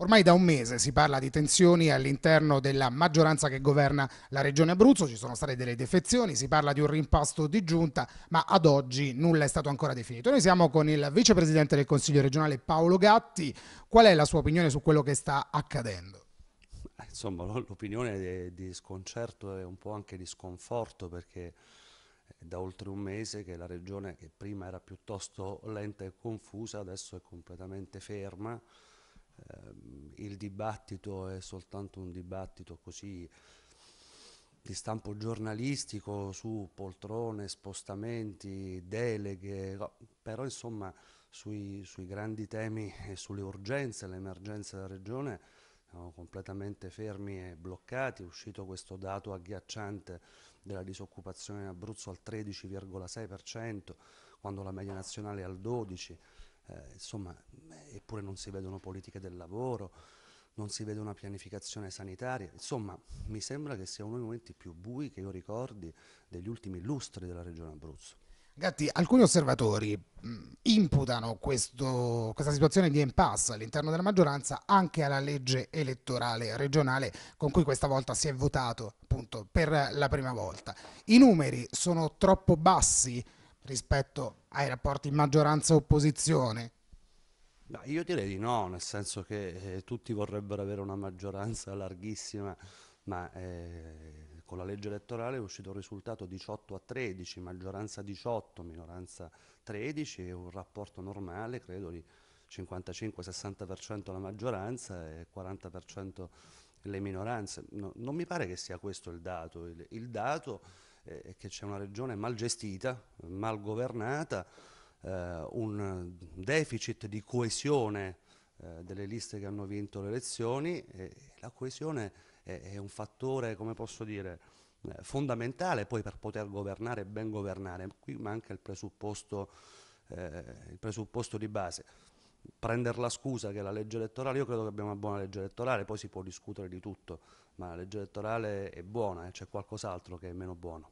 Ormai da un mese si parla di tensioni all'interno della maggioranza che governa la regione Abruzzo, ci sono state delle defezioni, si parla di un rimpasto di giunta, ma ad oggi nulla è stato ancora definito. Noi siamo con il vicepresidente del Consiglio regionale Paolo Gatti, qual è la sua opinione su quello che sta accadendo? Eh, insomma, l'opinione di sconcerto e un po' anche di sconforto perché è da oltre un mese che la regione che prima era piuttosto lenta e confusa adesso è completamente ferma Ehm, il dibattito è soltanto un dibattito così di stampo giornalistico su poltrone, spostamenti, deleghe, però insomma sui, sui grandi temi e sulle urgenze, le emergenze della regione siamo completamente fermi e bloccati, è uscito questo dato agghiacciante della disoccupazione in Abruzzo al 13,6% quando la media nazionale è al 12% eh, insomma, eh, eppure non si vedono politiche del lavoro, non si vede una pianificazione sanitaria, insomma mi sembra che sia uno dei momenti più bui che io ricordi degli ultimi lustri della regione Abruzzo. Gatti, alcuni osservatori mm, imputano questo, questa situazione di impasse all'interno della maggioranza anche alla legge elettorale regionale con cui questa volta si è votato appunto per la prima volta. I numeri sono troppo bassi rispetto ai rapporti maggioranza-opposizione? No, io direi di no, nel senso che eh, tutti vorrebbero avere una maggioranza larghissima, ma eh, con la legge elettorale è uscito un risultato 18 a 13, maggioranza 18, minoranza 13, è un rapporto normale, credo di 55-60% la maggioranza e 40% le minoranze. No, non mi pare che sia questo il dato. il, il dato eh, è che c'è una regione mal gestita, mal governata, eh, un deficit di coesione eh, delle liste che hanno vinto le elezioni e la coesione è, è un fattore, come posso dire, eh, fondamentale poi per poter governare e ben governare. Qui manca il presupposto, eh, il presupposto di base prendere la scusa che la legge elettorale, io credo che abbiamo una buona legge elettorale, poi si può discutere di tutto, ma la legge elettorale è buona e eh, c'è qualcos'altro che è meno buono.